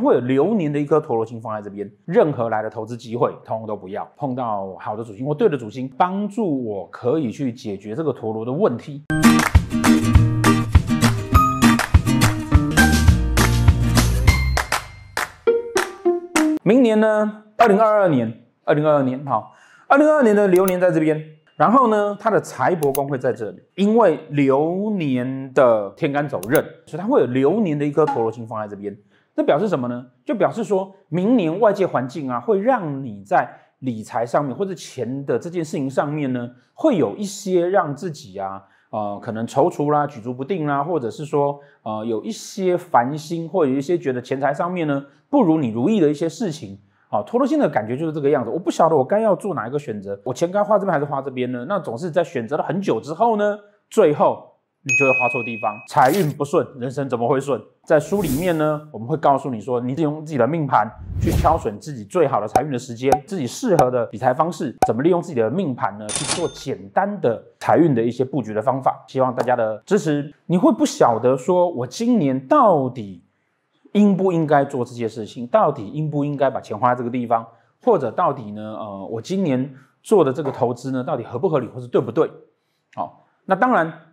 会有流年的一颗陀螺星放在这边，任何来的投资机会通通都不要碰到好的主星或对的主星，帮助我可以去解决这个陀螺的问题。明年呢？二零二二年，二零二二年，好，二零二二年的流年在这边，然后呢，它的财帛宫会在这里，因为流年的天干走刃，所以它会有流年的一颗陀螺星放在这边。这表示什么呢？就表示说明年外界环境啊，会让你在理财上面或者钱的这件事情上面呢，会有一些让自己啊，呃，可能踌躇啦、举足不定啦，或者是说，呃，有一些烦心，或有一些觉得钱财上面呢，不如你如意的一些事情啊，脱落性的感觉就是这个样子。我不晓得我该要做哪一个选择，我钱该花这边还是花这边呢？那总是在选择了很久之后呢，最后。你就会花错地方，财运不顺，人生怎么会顺？在书里面呢，我们会告诉你说，你是用自己的命盘去挑选自己最好的财运的时间，自己适合的理财方式，怎么利用自己的命盘呢？去做简单的财运的一些布局的方法。希望大家的支持，你会不晓得说，我今年到底应不应该做这件事情？到底应不应该把钱花在这个地方？或者到底呢？呃，我今年做的这个投资呢，到底合不合理，或是对不对？好，那当然。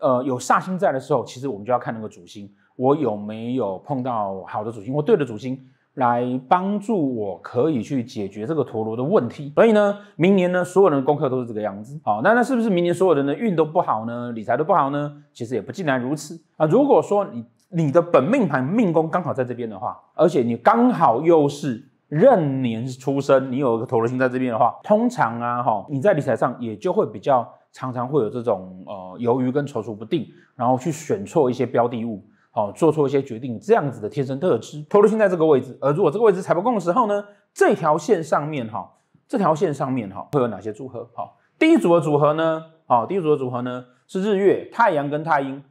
呃，有煞星在的时候，其实我们就要看那个主星，我有没有碰到好的主星，我对的主星来帮助我，可以去解决这个陀螺的问题。所以呢，明年呢，所有人的功课都是这个样子。好，那那是不是明年所有人的运都不好呢？理财都不好呢？其实也不尽然如此啊。如果说你你的本命盘命宫刚好在这边的话，而且你刚好又是壬年出生，你有一个陀螺星在这边的话，通常啊哈，你在理财上也就会比较。常常会有这种呃犹豫跟踌躇不定，然后去选错一些标的物，好，做出一些决定这样子的天生特质。投露现在这个位置，而如果这个位置踩不空的时候呢，这条线上面哈，这条线上面哈会有哪些组合？好，第一组的组合呢，好，第一组的组合呢是日月太阳跟太阴。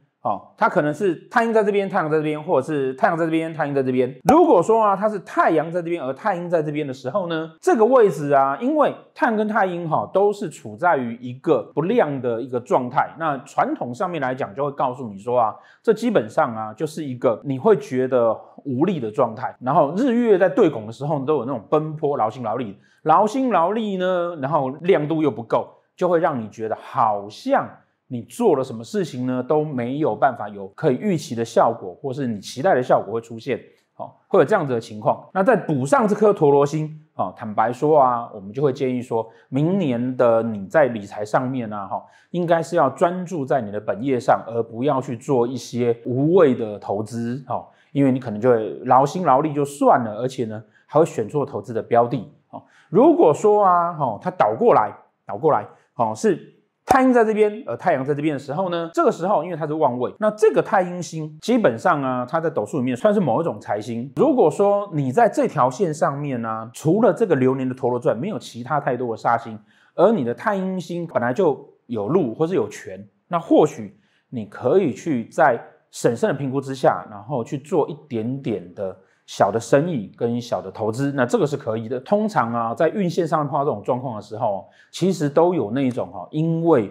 它可能是太阴在这边，太阳在这边，或者是太阳在这边，太阴在这边。如果说啊，它是太阳在这边，而太阴在这边的时候呢，这个位置啊，因为太阳跟太阴哈都是处在于一个不亮的一个状态，那传统上面来讲就会告诉你说啊，这基本上啊就是一个你会觉得无力的状态。然后日月在对拱的时候都有那种奔波劳心劳力，劳心劳力呢，然后亮度又不够，就会让你觉得好像。你做了什么事情呢？都没有办法有可以预期的效果，或是你期待的效果会出现，好，会有这样子的情况。那再补上这颗陀螺星，哦，坦白说啊，我们就会建议说明年的你在理财上面啊，哈，应该是要专注在你的本业上，而不要去做一些无谓的投资，哦，因为你可能就会劳心劳力就算了，而且呢，还会选错投资的标的，好。如果说啊，哦，它倒过来，倒过来，好是。太阴在这边，呃，太阳在这边的时候呢，这个时候因为它是旺位，那这个太阴星基本上啊，它在斗数里面算是某一种财星。如果说你在这条线上面呢，除了这个流年的陀螺转，没有其他太多的煞星，而你的太阴星本来就有禄或是有权，那或许你可以去在审慎的评估之下，然后去做一点点的。小的生意跟小的投资，那这个是可以的。通常啊，在运线上碰到这种状况的时候，其实都有那一种哈，因为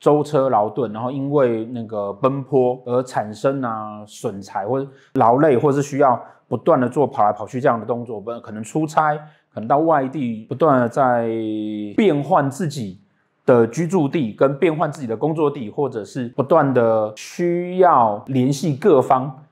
舟车劳顿，然后因为那个奔波而产生啊损财，或者劳累，或者是需要不断的做跑来跑去这样的动作，不可能出差，可能到外地，不断的在变换自己的居住地跟变换自己的工作地，或者是不断的需要联系各方。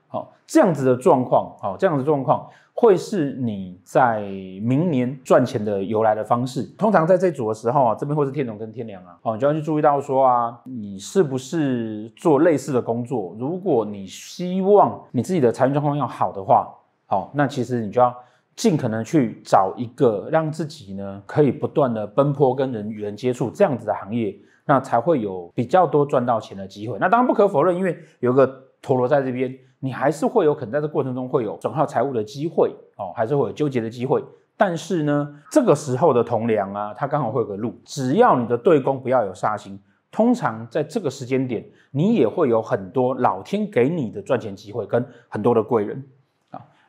这样子的状况好，这样子状况会是你在明年赚钱的由来的方式。通常在这组的时候啊，这边会是天冷跟天凉啊，哦，你就要去注意到说啊，你是不是做类似的工作？如果你希望你自己的财运状况要好的话，好，那其实你就要尽可能去找一个让自己呢可以不断的奔波跟人与人接触这样子的行业，那才会有比较多赚到钱的机会。那当然不可否认，因为有个陀螺在这边。你还是会有可能在这过程中会有损耗财务的机会哦，还是会有纠结的机会。但是呢，这个时候的同僚啊，他刚好会有个路，只要你的对攻不要有杀心，通常在这个时间点，你也会有很多老天给你的赚钱机会跟很多的贵人。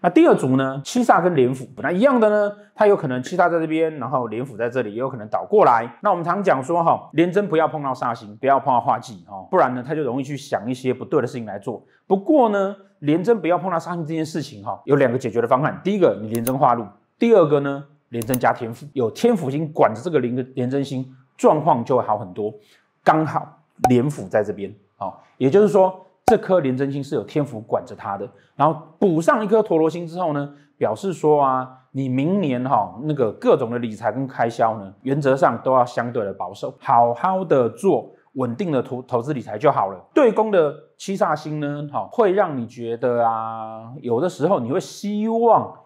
那第二组呢？七煞跟廉本那一样的呢，它有可能七煞在这边，然后廉府在这里，也有可能倒过来。那我们常讲说哈，廉贞不要碰到煞星，不要碰到化忌哦，不然呢，他就容易去想一些不对的事情来做。不过呢，廉贞不要碰到煞星这件事情哈，有两个解决的方案。第一个，你廉贞化禄；第二个呢，廉贞加天赋，有天府星管着这个的廉贞星，状况就会好很多。刚好廉府在这边，好，也就是说。这颗廉贞星是有天府管着他的，然后补上一颗陀罗星之后呢，表示说啊，你明年哈那个各种的理财跟开销呢，原则上都要相对的保守，好好的做稳定的投投资理财就好了。对宫的七煞星呢，好会让你觉得啊，有的时候你会希望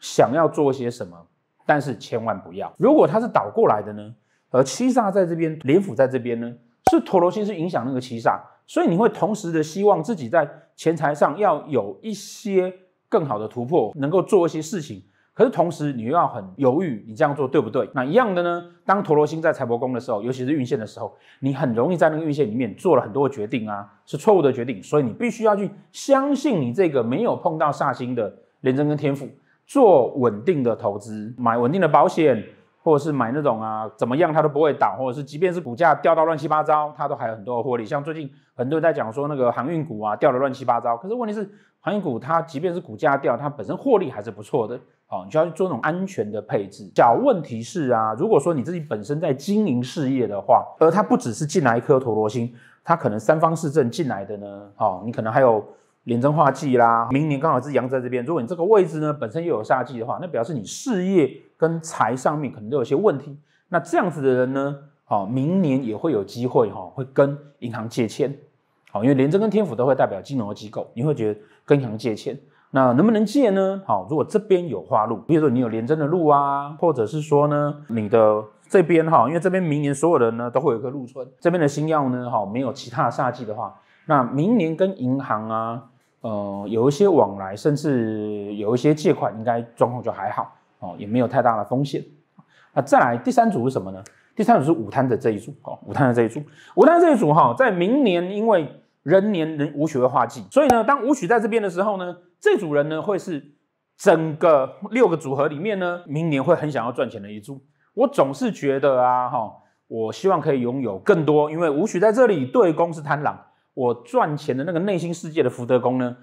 想要做些什么，但是千万不要。如果它是倒过来的呢，而七煞在这边，廉府在这边呢，是陀罗星是影响那个七煞。所以你会同时的希望自己在钱财上要有一些更好的突破，能够做一些事情。可是同时你又要很犹豫，你这样做对不对？那一样的呢？当陀罗星在财帛宫的时候，尤其是运线的时候，你很容易在那个运线里面做了很多决定啊，是错误的决定。所以你必须要去相信你这个没有碰到煞星的廉政跟天赋，做稳定的投资，买稳定的保险。或者是买那种啊，怎么样它都不会倒，或者是即便是股价掉到乱七八糟，它都还有很多的获利。像最近很多人在讲说那个航运股啊掉的乱七八糟，可是问题是航运股它即便是股价掉，它本身获利还是不错的。哦，你就要去做那种安全的配置。小问题是啊，如果说你自己本身在经营事业的话，而它不只是进来一颗陀螺星，它可能三方四正进来的呢。哦，你可能还有。廉政化忌啦，明年刚好是羊在这边。如果你这个位置呢本身又有煞忌的话，那表示你事业跟财上面可能都有些问题。那这样子的人呢，好，明年也会有机会哈，会跟银行借钱，好，因为廉政跟天府都会代表金融的机构，你会觉得跟银行借钱，那能不能借呢？好，如果这边有花路，比如说你有廉政的路啊，或者是说呢，你的这边哈，因为这边明年所有人呢都会有一个路村，这边的星曜呢，哈，没有其他煞忌的话，那明年跟银行啊。呃，有一些往来，甚至有一些借款，应该状况就还好哦，也没有太大的风险。那再来第三组是什么呢？第三组是午摊的这一组，哈，午摊的这一组，午的这一组哈，在明年因为人年人午曲的化季，所以呢，当午许在这边的时候呢，这组人呢会是整个六个组合里面呢，明年会很想要赚钱的一组。我总是觉得啊，哈，我希望可以拥有更多，因为午许在这里对公是贪狼。我赚钱的那个内心世界的福德宫呢，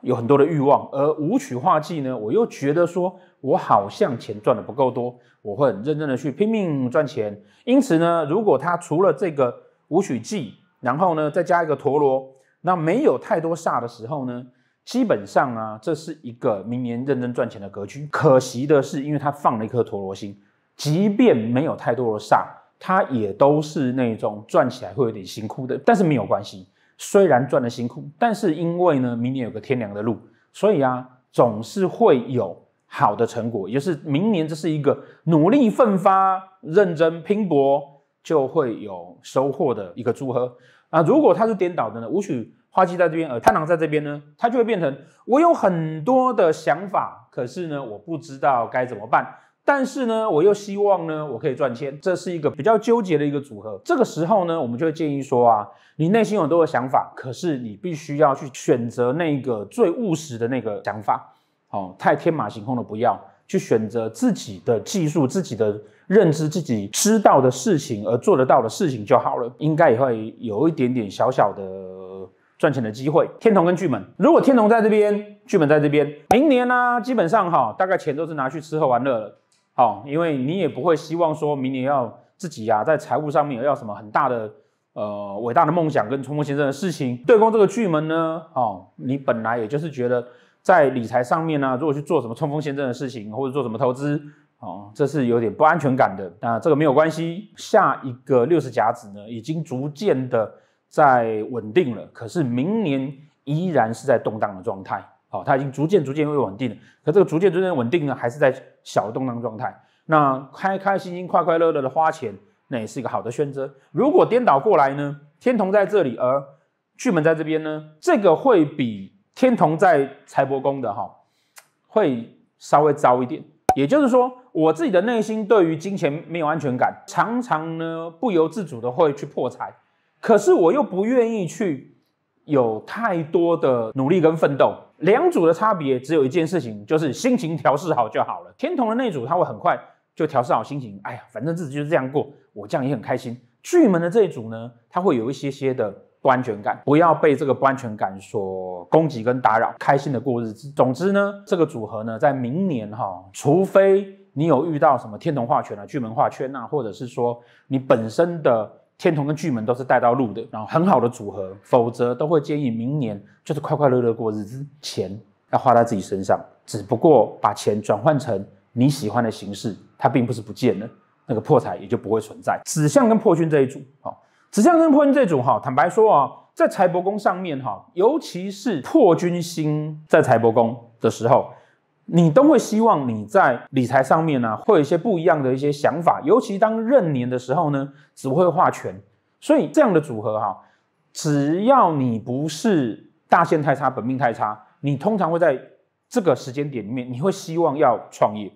有很多的欲望，而武曲化忌呢，我又觉得说我好像钱赚的不够多，我会很认真的去拼命赚钱。因此呢，如果它除了这个武曲忌，然后呢再加一个陀螺，那没有太多煞的时候呢，基本上啊这是一个明年认真赚钱的格局。可惜的是，因为它放了一颗陀螺星，即便没有太多的煞，它也都是那种赚起来会有点辛苦的。但是没有关系。虽然赚的辛苦，但是因为呢，明年有个天凉的路，所以啊，总是会有好的成果。也是明年，这是一个努力奋发、认真拼搏就会有收获的一个祝贺。啊，如果它是颠倒的呢？舞曲花季在这边，而贪郎在这边呢，它就会变成我有很多的想法，可是呢，我不知道该怎么办。但是呢，我又希望呢，我可以赚钱，这是一个比较纠结的一个组合。这个时候呢，我们就会建议说啊，你内心有多少想法，可是你必须要去选择那个最务实的那个想法。哦，太天马行空的不要，去选择自己的技术、自己的认知、自己知道的事情而做得到的事情就好了。应该也会有一点点小小的赚钱的机会。天童跟剧本，如果天童在这边，剧本在这边，明年呢，基本上哈，大概钱都是拿去吃喝玩乐了。好，因为你也不会希望说，明年要自己呀，在财务上面要什么很大的，呃，伟大的梦想跟冲锋陷阵的事情。对公这个巨门呢，哦，你本来也就是觉得在理财上面呢，如果去做什么冲锋陷阵的事情，或者做什么投资，哦，这是有点不安全感的。那这个没有关系，下一个六十甲子呢，已经逐渐的在稳定了。可是明年依然是在动荡的状态。好，它已经逐渐逐渐会稳定了。可这个逐渐逐渐稳定呢，还是在小动荡状态？那开开心心、快快乐乐的花钱，那也是一个好的选择。如果颠倒过来呢？天同在这里，而巨门在这边呢，这个会比天同在财帛宫的哈，会稍微糟一点。也就是说，我自己的内心对于金钱没有安全感，常常呢不由自主的会去破财，可是我又不愿意去有太多的努力跟奋斗。两组的差别只有一件事情，就是心情调试好就好了。天同的那组他会很快就调试好心情，哎呀，反正日子就是这样过，我这样也很开心。巨门的这一组呢，他会有一些些的不安全感，不要被这个不安全感所攻击跟打扰，开心的过日子。总之呢，这个组合呢，在明年哈，除非你有遇到什么天同画圈啊、巨门画圈啊，或者是说你本身的。天同跟巨门都是带到路的，然后很好的组合，否则都会建议明年就是快快乐乐过日子，钱要花在自己身上，只不过把钱转换成你喜欢的形式，它并不是不见了，那个破财也就不会存在。子相跟破军这一组，好，子相跟破军这一组，哈，坦白说啊，在财帛宫上面，哈，尤其是破军星在财帛宫的时候。你都会希望你在理财上面呢，会有一些不一样的一些想法，尤其当闰年的时候呢，只会画圈。所以这样的组合哈，只要你不是大限太差、本命太差，你通常会在这个时间点里面，你会希望要创业，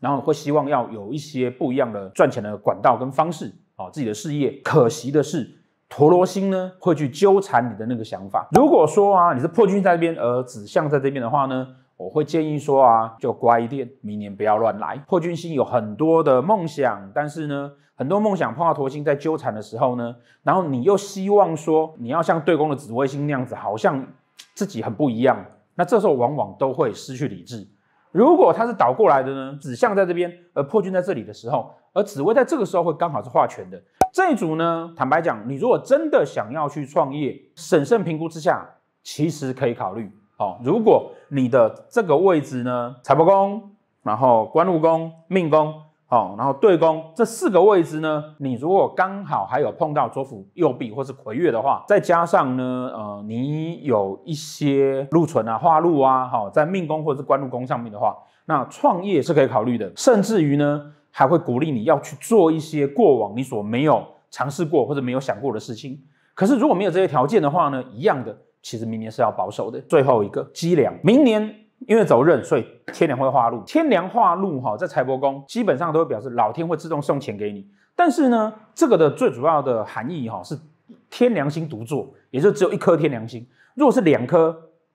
然后会希望要有一些不一样的赚钱的管道跟方式啊，自己的事业。可惜的是，陀罗星呢会去纠缠你的那个想法。如果说啊，你是破军在这边而指向在这边的话呢？我会建议说啊，就乖一点，明年不要乱来。破军星有很多的梦想，但是呢，很多梦想碰到陀星在纠缠的时候呢，然后你又希望说你要像对宫的紫微星那样子，好像自己很不一样，那这时候往往都会失去理智。如果它是倒过来的呢，指向在这边，而破军在这里的时候，而紫微在这个时候会刚好是化权的这一组呢，坦白讲，你如果真的想要去创业，审慎评估之下，其实可以考虑。哦，如果你的这个位置呢，财帛宫，然后官禄宫、命宫，哦，然后对宫这四个位置呢，你如果刚好还有碰到左辅、右弼或是魁月的话，再加上呢，呃，你有一些禄存啊、化禄啊，哦，在命宫或者是官禄宫上面的话，那创业是可以考虑的，甚至于呢，还会鼓励你要去做一些过往你所没有尝试过或者没有想过的事情。可是如果没有这些条件的话呢，一样的。其实明年是要保守的，最后一个积粮。明年因为走刃，所以天梁会化禄。天梁化禄哈，在财帛宫基本上都会表示老天会自动送钱给你。但是呢，这个的最主要的含义哈是天良星独坐，也就只有一颗天良星。如果是两颗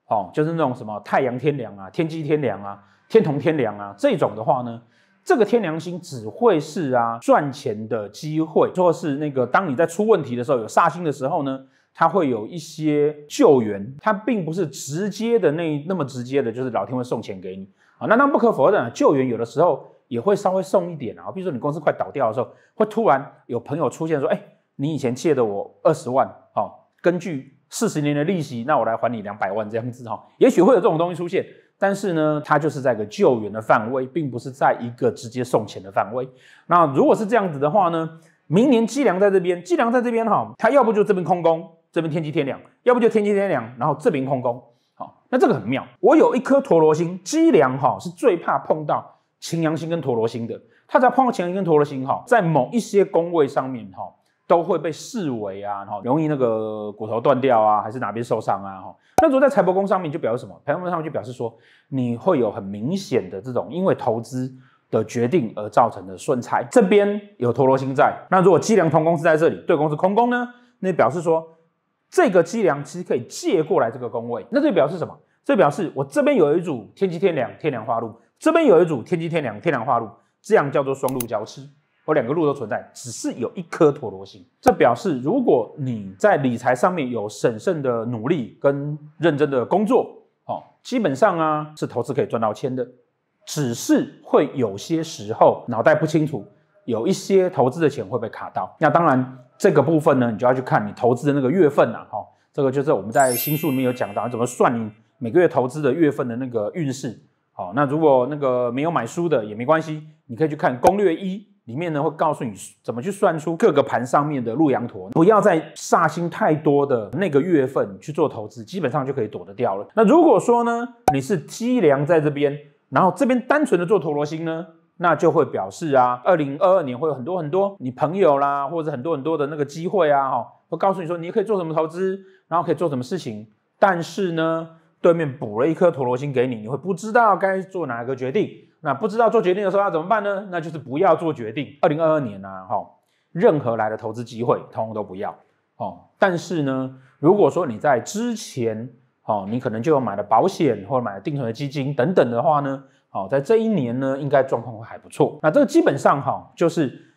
哦，就是那种什么太阳天梁啊、天机天梁啊、天同天梁啊这种的话呢，这个天良星只会是啊赚钱的机会，或是那个当你在出问题的时候有煞星的时候呢。它会有一些救援，它并不是直接的那那么直接的，就是老天会送钱给你啊。那当不可否认，救援有的时候也会稍微送一点啊。比如说你公司快倒掉的时候，会突然有朋友出现说：“哎，你以前借的我二十万哦，根据四十年的利息，那我来还你两百万这样子哈。”也许会有这种东西出现，但是呢，它就是在一个救援的范围，并不是在一个直接送钱的范围。那如果是这样子的话呢，明年计量在这边，计量在这边哈，它要不就这边空工。这边天气天凉，要不就天气天凉，然后这边空宫，好，那这个很妙。我有一颗陀螺星，积粮哈，是最怕碰到擎羊星跟陀螺星的。它要碰到擎羊跟陀螺星哈，在某一些宫位上面哈，都会被视为啊，容易那个骨头断掉啊，还是哪边受伤啊哈。那如果在财帛宫上面就表示什么？财帛宫上面就表示说，你会有很明显的这种因为投资的决定而造成的顺差，这边有陀螺星在，那如果计量同宫是在这里，对宫是空宫呢，那表示说。这个计量其实可以借过来这个工位，那这表示什么？这表示我这边有一组天机天梁天梁化禄，这边有一组天机天梁天梁化禄，这样叫做双路交吃，我两个路都存在，只是有一颗陀螺星。这表示如果你在理财上面有审慎的努力跟认真的工作，哦，基本上啊是投资可以赚到钱的，只是会有些时候脑袋不清楚，有一些投资的钱会被卡到。那当然。这个部分呢，你就要去看你投资的那个月份了，哈，这个就是我们在新书里面有讲到怎么算你每个月投资的月份的那个运势，好，那如果那个没有买书的也没关系，你可以去看攻略一里面呢会告诉你怎么去算出各个盘上面的洛羊驼，不要在煞星太多的那个月份去做投资，基本上就可以躲得掉了。那如果说呢你是积粮在这边，然后这边单纯的做陀罗星呢？那就会表示啊，二零二二年会有很多很多你朋友啦，或者很多很多的那个机会啊，哈，会告诉你说你可以做什么投资，然后可以做什么事情。但是呢，对面补了一颗陀螺星给你，你会不知道该做哪个决定。那不知道做决定的时候要怎么办呢？那就是不要做决定。二零二二年呢，哈，任何来的投资机会，通都不要哦。但是呢，如果说你在之前哦，你可能就有买了保险或者买了定存的基金等等的话呢？好，在这一年呢，应该状况会还不错。那这个基本上哈，就是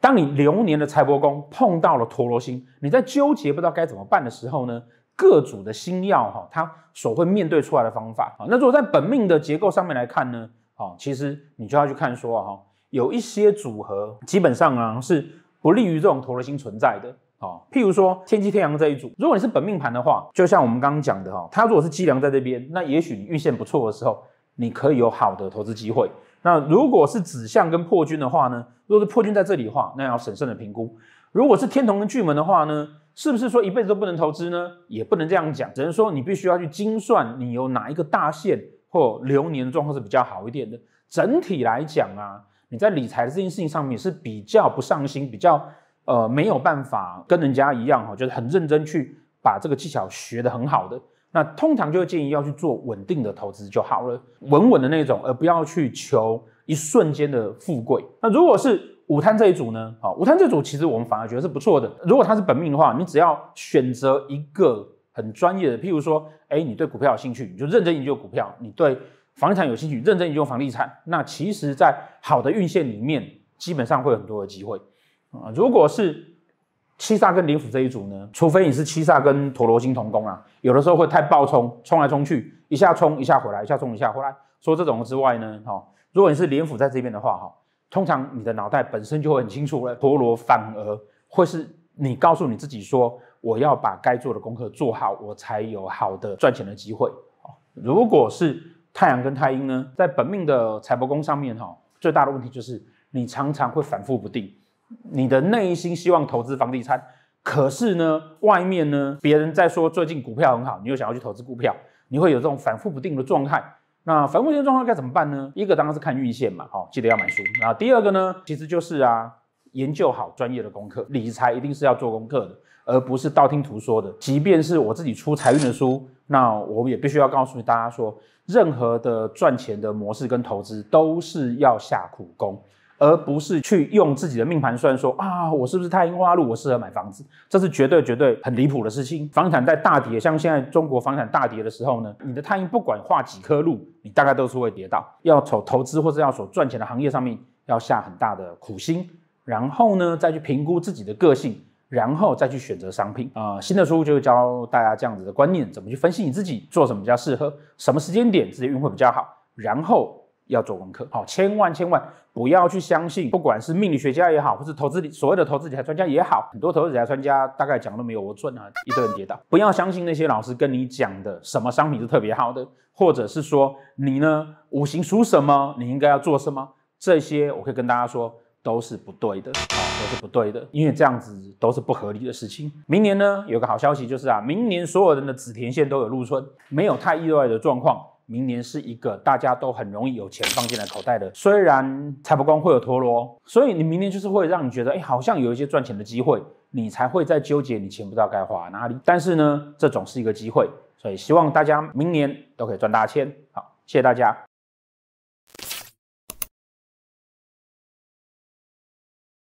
当你流年的财帛宫碰到了陀罗星，你在纠结不知道该怎么办的时候呢，各组的星耀哈，它所会面对出来的方法啊。那如果在本命的结构上面来看呢，啊，其实你就要去看说哈，有一些组合基本上啊是不利于这种陀罗星存在的啊。譬如说天机天阳这一组，如果你是本命盘的话，就像我们刚刚讲的哈，它如果是积粮在这边，那也许你运线不错的时候。你可以有好的投资机会。那如果是指向跟破军的话呢？如果是破军在这里的话，那要审慎的评估。如果是天同跟巨门的话呢？是不是说一辈子都不能投资呢？也不能这样讲，只能说你必须要去精算，你有哪一个大限或流年状况是比较好一点的。整体来讲啊，你在理财这件事情上面是比较不上心，比较呃没有办法跟人家一样哈，就是很认真去把这个技巧学的很好的。那通常就会建议要去做稳定的投资就好了，稳稳的那种，而不要去求一瞬间的富贵。那如果是五餐这一组呢？啊，五餐这组其实我们反而觉得是不错的。如果他是本命的话，你只要选择一个很专业的，譬如说，哎，你对股票有兴趣，你就认真研究股票；你对房地产有兴趣，认真研究房地产。那其实，在好的运线里面，基本上会有很多的机会啊。如果是七煞跟灵府这一组呢，除非你是七煞跟陀罗星同宫啊，有的时候会太暴冲，冲来冲去，一下冲一下回来，一下冲一下回来。说这种之外呢，哈，如果你是连府在这边的话，哈，通常你的脑袋本身就会很清楚了。陀罗反而会是你告诉你自己说，我要把该做的功课做好，我才有好的赚钱的机会。如果是太阳跟太阴呢，在本命的财帛宫上面，哈，最大的问题就是你常常会反复不定。你的内心希望投资房地产，可是呢，外面呢，别人在说最近股票很好，你又想要去投资股票，你会有这种反复不定的状态。那反复不定状态该怎么办呢？一个当然是看运线嘛，好，记得要买书。那第二个呢，其实就是啊，研究好专业的功课，理财一定是要做功课的，而不是道听途说的。即便是我自己出财运的书，那我们也必须要告诉大家说，任何的赚钱的模式跟投资都是要下苦功。而不是去用自己的命盘算说啊，我是不是太阴花路，我适合买房子，这是绝对绝对很离谱的事情。房产在大跌，像现在中国房产大跌的时候呢，你的太阴不管画几颗路，你大概都是会跌到。要从投资或者要所赚钱的行业上面，要下很大的苦心，然后呢再去评估自己的个性，然后再去选择商品啊。新的书就教大家这样子的观念，怎么去分析你自己做什么比较适合，什么时间点自己运会比较好，然后。要做文科，好，千万千万不要去相信，不管是命理学家也好，或是投资理所谓的投资理财专家也好，很多投资理财专家大概讲都没有我准啊，一堆人跌倒，不要相信那些老师跟你讲的什么商品是特别好的，或者是说你呢五行属什么，你应该要做什么，这些我可以跟大家说都是不对的，都是不对的，因为这样子都是不合理的事情。明年呢有个好消息就是啊，明年所有人的紫田线都有入春，没有太意外的状况。明年是一个大家都很容易有钱放进来口袋的，虽然财不光会有陀螺，所以你明年就是会让你觉得，哎，好像有一些赚钱的机会，你才会在纠结你钱不知道该花哪里。但是呢，这总是一个机会，所以希望大家明年都可以赚大钱。好，谢谢大家。